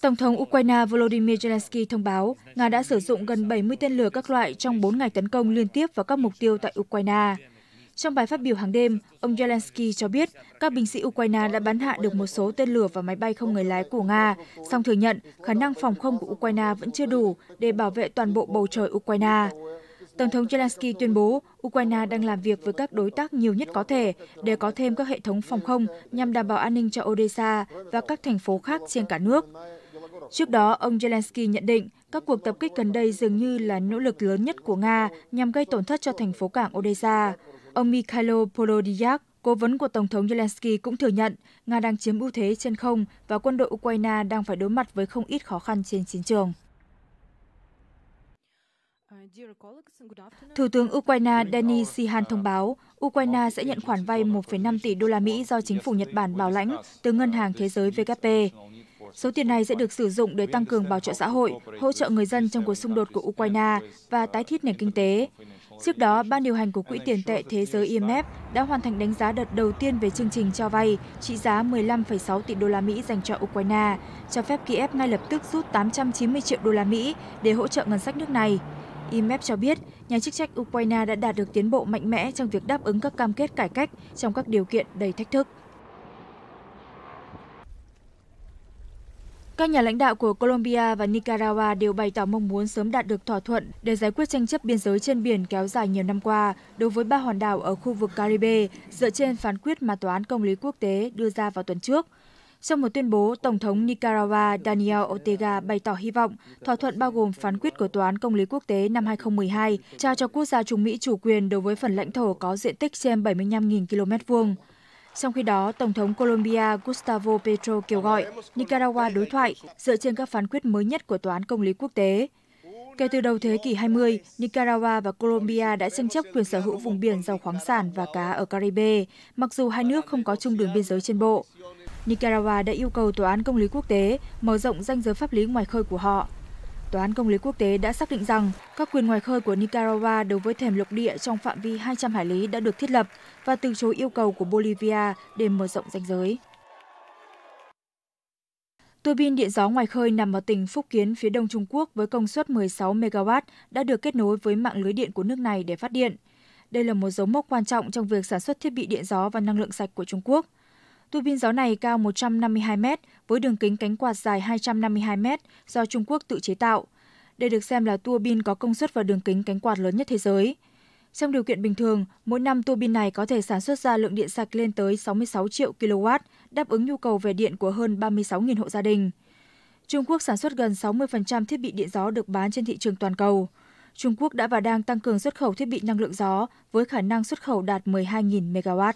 Tổng thống Ukraine Volodymyr Zelensky thông báo Nga đã sử dụng gần 70 tên lửa các loại trong 4 ngày tấn công liên tiếp vào các mục tiêu tại Ukraine. Trong bài phát biểu hàng đêm, ông Zelensky cho biết các binh sĩ Ukraine đã bắn hạ được một số tên lửa và máy bay không người lái của Nga, song thừa nhận khả năng phòng không của Ukraine vẫn chưa đủ để bảo vệ toàn bộ bầu trời Ukraine. Tổng thống Zelensky tuyên bố Ukraine đang làm việc với các đối tác nhiều nhất có thể để có thêm các hệ thống phòng không nhằm đảm bảo an ninh cho Odessa và các thành phố khác trên cả nước. Trước đó, ông Zelensky nhận định các cuộc tập kích gần đây dường như là nỗ lực lớn nhất của Nga nhằm gây tổn thất cho thành phố cảng Odessa. Ông Mikhailo Polodyak, cố vấn của Tổng thống Zelensky cũng thừa nhận Nga đang chiếm ưu thế trên không và quân đội Ukraine đang phải đối mặt với không ít khó khăn trên chiến trường. Thủ tướng Ukraine Dani Sihan thông báo, Ukraine sẽ nhận khoản vay 1,5 tỷ đô la Mỹ do chính phủ Nhật Bản bảo lãnh từ Ngân hàng Thế giới WP. E. Số tiền này sẽ được sử dụng để tăng cường bảo trợ xã hội, hỗ trợ người dân trong cuộc xung đột của Ukraine và tái thiết nền kinh tế. Trước đó, Ban điều hành của Quỹ tiền tệ Thế giới IMF đã hoàn thành đánh giá đợt đầu tiên về chương trình cho vay trị giá 15,6 tỷ đô la Mỹ dành cho Ukraine, cho phép Kiev ngay lập tức rút 890 triệu đô la Mỹ để hỗ trợ ngân sách nước này. IMF cho biết, nhà chức trách Ukraine đã đạt được tiến bộ mạnh mẽ trong việc đáp ứng các cam kết cải cách trong các điều kiện đầy thách thức. Các nhà lãnh đạo của Colombia và Nicaragua đều bày tỏ mong muốn sớm đạt được thỏa thuận để giải quyết tranh chấp biên giới trên biển kéo dài nhiều năm qua đối với ba hòn đảo ở khu vực Caribe dựa trên phán quyết mà Tòa án Công lý Quốc tế đưa ra vào tuần trước. Trong một tuyên bố, Tổng thống Nicaragua Daniel Ortega bày tỏ hy vọng thỏa thuận bao gồm phán quyết của Tòa án Công lý Quốc tế năm 2012 trao cho quốc gia Trung Mỹ chủ quyền đối với phần lãnh thổ có diện tích trên 75.000 km vuông. Trong khi đó, Tổng thống Colombia Gustavo Petro kêu gọi Nicaragua đối thoại dựa trên các phán quyết mới nhất của Tòa án Công lý Quốc tế. Kể từ đầu thế kỷ 20, Nicaragua và Colombia đã tranh chấp quyền sở hữu vùng biển giàu khoáng sản và cá ở Caribe, mặc dù hai nước không có chung đường biên giới trên bộ. Nicaragua đã yêu cầu Tòa án Công lý Quốc tế mở rộng danh giới pháp lý ngoài khơi của họ. Tòa án Công lý Quốc tế đã xác định rằng các quyền ngoài khơi của Nicaragua đối với thềm lục địa trong phạm vi 200 hải lý đã được thiết lập và từ chối yêu cầu của Bolivia để mở rộng danh giới. Tua bin điện gió ngoài khơi nằm ở tỉnh Phúc Kiến phía đông Trung Quốc với công suất 16 MW đã được kết nối với mạng lưới điện của nước này để phát điện. Đây là một dấu mốc quan trọng trong việc sản xuất thiết bị điện gió và năng lượng sạch của Trung Quốc – Tua bin gió này cao 152 m với đường kính cánh quạt dài 252 m do Trung Quốc tự chế tạo. Đây được xem là tua bin có công suất và đường kính cánh quạt lớn nhất thế giới. Trong điều kiện bình thường, mỗi năm tua bin này có thể sản xuất ra lượng điện sạch lên tới 66 triệu kW, đáp ứng nhu cầu về điện của hơn 36.000 hộ gia đình. Trung Quốc sản xuất gần 60% thiết bị điện gió được bán trên thị trường toàn cầu. Trung Quốc đã và đang tăng cường xuất khẩu thiết bị năng lượng gió với khả năng xuất khẩu đạt 12.000 MW.